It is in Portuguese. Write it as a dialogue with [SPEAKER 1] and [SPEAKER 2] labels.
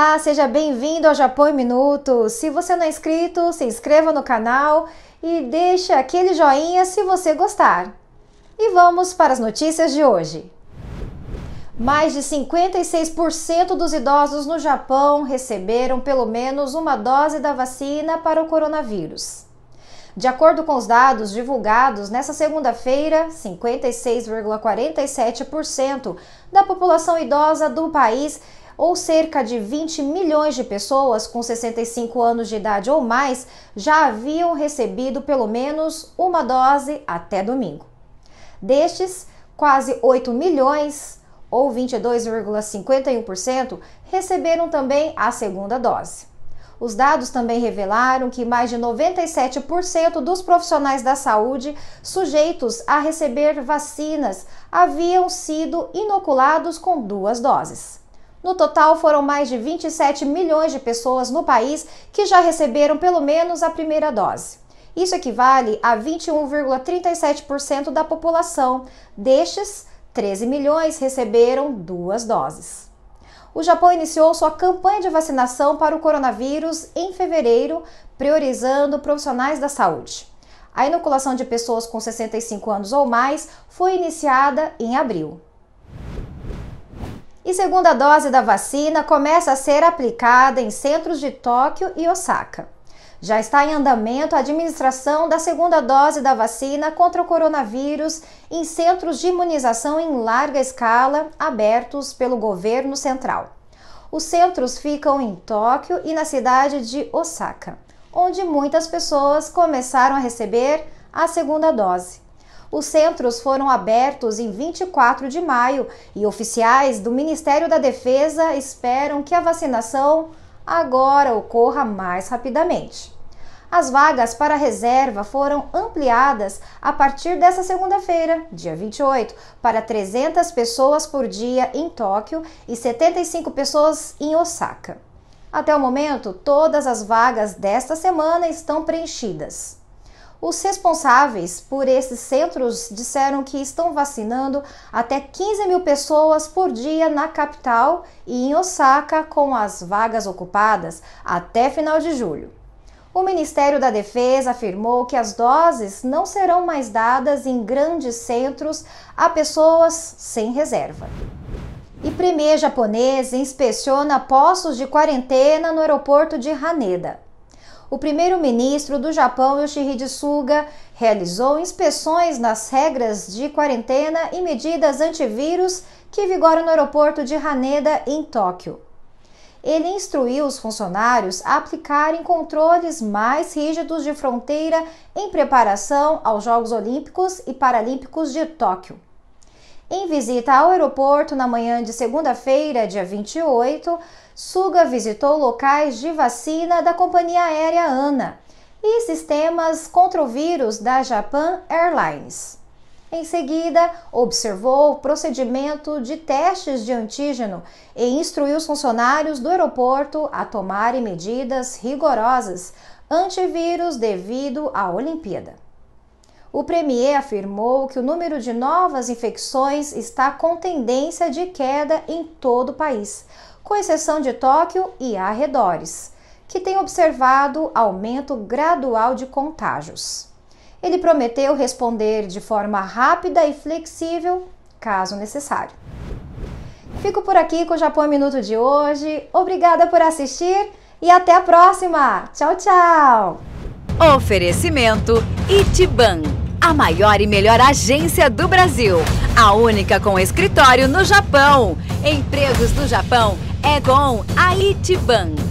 [SPEAKER 1] Olá, seja bem-vindo ao Japão em Minutos. Se você não é inscrito, se inscreva no canal e deixe aquele joinha se você gostar. E vamos para as notícias de hoje. Mais de 56% dos idosos no Japão receberam pelo menos uma dose da vacina para o coronavírus. De acordo com os dados divulgados nesta segunda-feira, 56,47% da população idosa do país ou cerca de 20 milhões de pessoas com 65 anos de idade ou mais já haviam recebido pelo menos uma dose até domingo. Destes, quase 8 milhões, ou 22,51%, receberam também a segunda dose. Os dados também revelaram que mais de 97% dos profissionais da saúde sujeitos a receber vacinas haviam sido inoculados com duas doses. No total, foram mais de 27 milhões de pessoas no país que já receberam pelo menos a primeira dose. Isso equivale a 21,37% da população. Destes, 13 milhões receberam duas doses. O Japão iniciou sua campanha de vacinação para o coronavírus em fevereiro, priorizando profissionais da saúde. A inoculação de pessoas com 65 anos ou mais foi iniciada em abril. E segunda dose da vacina começa a ser aplicada em centros de Tóquio e Osaka. Já está em andamento a administração da segunda dose da vacina contra o coronavírus em centros de imunização em larga escala abertos pelo governo central. Os centros ficam em Tóquio e na cidade de Osaka, onde muitas pessoas começaram a receber a segunda dose. Os centros foram abertos em 24 de maio e oficiais do Ministério da Defesa esperam que a vacinação agora ocorra mais rapidamente. As vagas para reserva foram ampliadas a partir desta segunda-feira, dia 28, para 300 pessoas por dia em Tóquio e 75 pessoas em Osaka. Até o momento, todas as vagas desta semana estão preenchidas. Os responsáveis por esses centros disseram que estão vacinando até 15 mil pessoas por dia na capital e em Osaka, com as vagas ocupadas até final de julho. O Ministério da Defesa afirmou que as doses não serão mais dadas em grandes centros a pessoas sem reserva. E premier japonês inspeciona postos de quarentena no aeroporto de Haneda o primeiro-ministro do Japão, Yoshihide Suga, realizou inspeções nas regras de quarentena e medidas antivírus que vigoram no aeroporto de Haneda, em Tóquio. Ele instruiu os funcionários a aplicarem controles mais rígidos de fronteira em preparação aos Jogos Olímpicos e Paralímpicos de Tóquio. Em visita ao aeroporto na manhã de segunda-feira, dia 28, Suga visitou locais de vacina da companhia aérea ANA e sistemas contra o vírus da Japan Airlines. Em seguida, observou o procedimento de testes de antígeno e instruiu os funcionários do aeroporto a tomarem medidas rigorosas antivírus devido à Olimpíada. O Premier afirmou que o número de novas infecções está com tendência de queda em todo o país, com exceção de Tóquio e arredores, que tem observado aumento gradual de contágios. Ele prometeu responder de forma rápida e flexível, caso necessário. Fico por aqui com o Japão Minuto de hoje. Obrigada por assistir e até a próxima! Tchau, tchau! Oferecimento Itiban a maior e melhor agência do Brasil. A única com escritório no Japão. Empregos do Japão é com a Itiban.